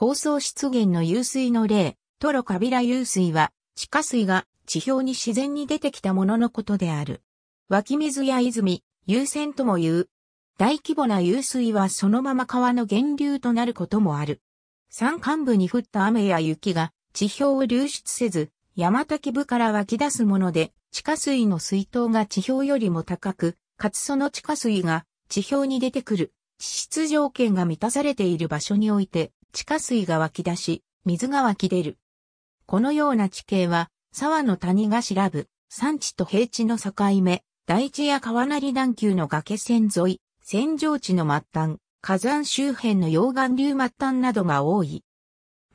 高層湿原の湧水の例、トロカビラ湧水は、地下水が地表に自然に出てきたもののことである。湧き水や泉、湧泉とも言う。大規模な湧水はそのまま川の源流となることもある。山間部に降った雨や雪が地表を流出せず、山滝部から湧き出すもので、地下水の水筒が地表よりも高く、かつその地下水が地表に出てくる地質条件が満たされている場所において、地下水が湧き出し、水が湧き出る。このような地形は、沢の谷が調ぶ、山地と平地の境目、大地や川なり段丘の崖線沿い、扇状地の末端、火山周辺の溶岩流末端などが多い。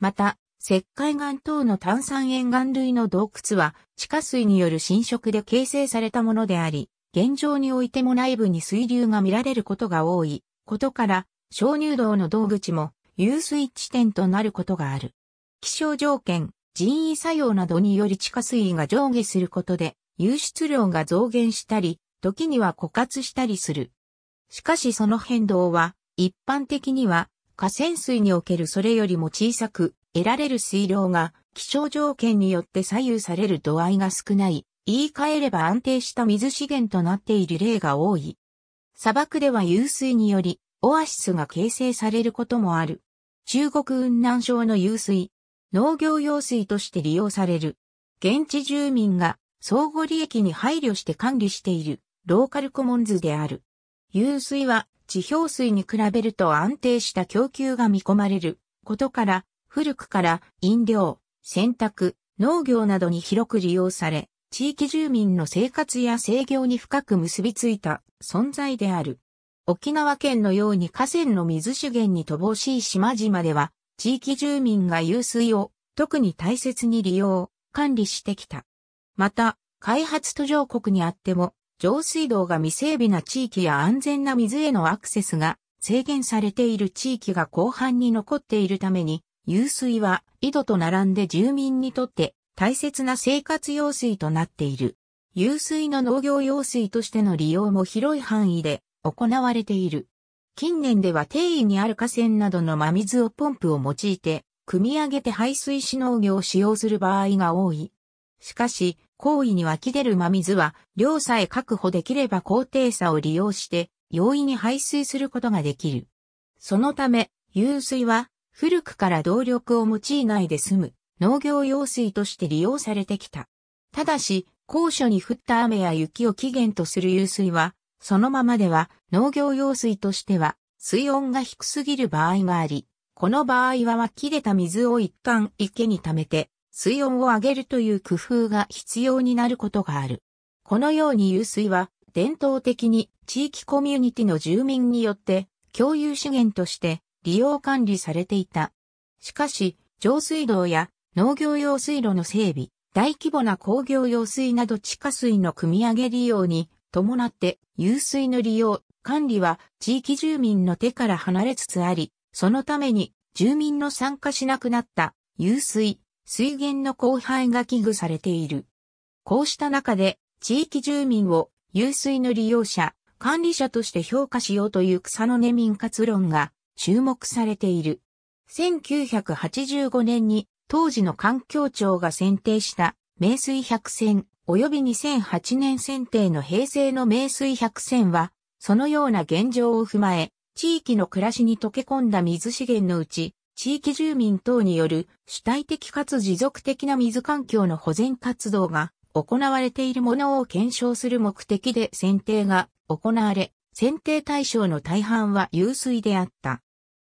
また、石灰岩等の炭酸塩岩類の洞窟は地下水による浸食で形成されたものであり、現状においても内部に水流が見られることが多いことから、鍾乳洞の洞口も遊水地点となることがある。気象条件、人為作用などにより地下水位が上下することで、湧出量が増減したり、時には枯渇したりする。しかしその変動は、一般的には、河川水におけるそれよりも小さく、得られる水量が、気象条件によって左右される度合いが少ない、言い換えれば安定した水資源となっている例が多い。砂漠では湧水により、オアシスが形成されることもある。中国雲南省の湧水、農業用水として利用される。現地住民が相互利益に配慮して管理しているローカルコモンズである。湧水は地表水に比べると安定した供給が見込まれることから、古くから飲料、洗濯、農業などに広く利用され、地域住民の生活や制業に深く結びついた存在である。沖縄県のように河川の水資源に乏しい島々では、地域住民が湧水を特に大切に利用、管理してきた。また、開発途上国にあっても、上水道が未整備な地域や安全な水へのアクセスが制限されている地域が広範に残っているために、湧水は井戸と並んで住民にとって大切な生活用水となっている。湧水の農業用水としての利用も広い範囲で行われている。近年では定位にある河川などの真水をポンプを用いて、汲み上げて排水し農業を使用する場合が多い。しかし、行為に湧き出る真水は、量さえ確保できれば高低差を利用して、容易に排水することができる。そのため、湧水は、古くから動力を用いないで済む、農業用水として利用されてきた。ただし、高所に降った雨や雪を起源とする湧水は、そのままでは農業用水としては水温が低すぎる場合があり、この場合は湧き出た水を一旦池に溜めて水温を上げるという工夫が必要になることがある。このように湧水は伝統的に地域コミュニティの住民によって共有資源として利用管理されていた。しかし、上水道や農業用水路の整備、大規模な工業用水など地下水の汲み上げ利用に伴って湧水の利用、管理は地域住民の手から離れつつあり、そのために住民の参加しなくなった湧水、水源の荒廃が危惧されている。こうした中で地域住民を湧水の利用者、管理者として評価しようという草の根民活論が注目されている。1985年に当時の環境庁が選定した名水百選及び2008年選定の平成の名水百選は、そのような現状を踏まえ、地域の暮らしに溶け込んだ水資源のうち、地域住民等による主体的かつ持続的な水環境の保全活動が行われているものを検証する目的で選定が行われ、選定対象の大半は湧水であった。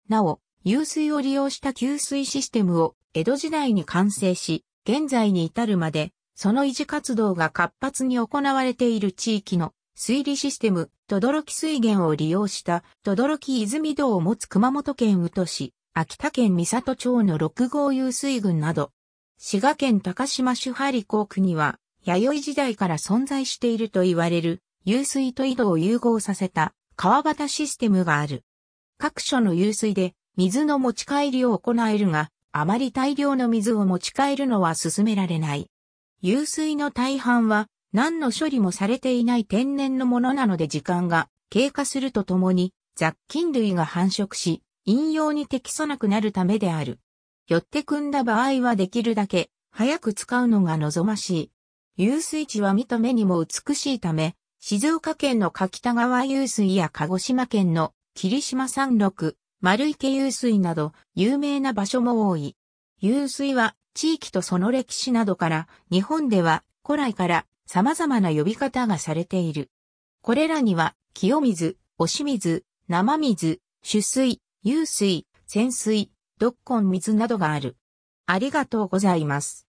なお、湧水を利用した給水システムを江戸時代に完成し、現在に至るまでその維持活動が活発に行われている地域の水利システム、とどろき水源を利用した、とどろき泉道を持つ熊本県宇土市、秋田県三里町の六号湧水群など、滋賀県高島市張港区には、弥生時代から存在していると言われる、湧水と井戸を融合させた川端システムがある。各所の湧水で水の持ち帰りを行えるが、あまり大量の水を持ち帰るのは進められない。湧水の大半は何の処理もされていない天然のものなので時間が経過するとともに雑菌類が繁殖し、飲用に適さなくなるためである。よってくんだ場合はできるだけ早く使うのが望ましい。湧水地は見た目にも美しいため、静岡県の柿田川湧水や鹿児島県の霧島山麓、丸池湧水など有名な場所も多い。湧水は地域とその歴史などから日本では古来から様々な呼び方がされている。これらには清水、押し水、生水、取水、湧水、潜水、ドッコン水などがある。ありがとうございます。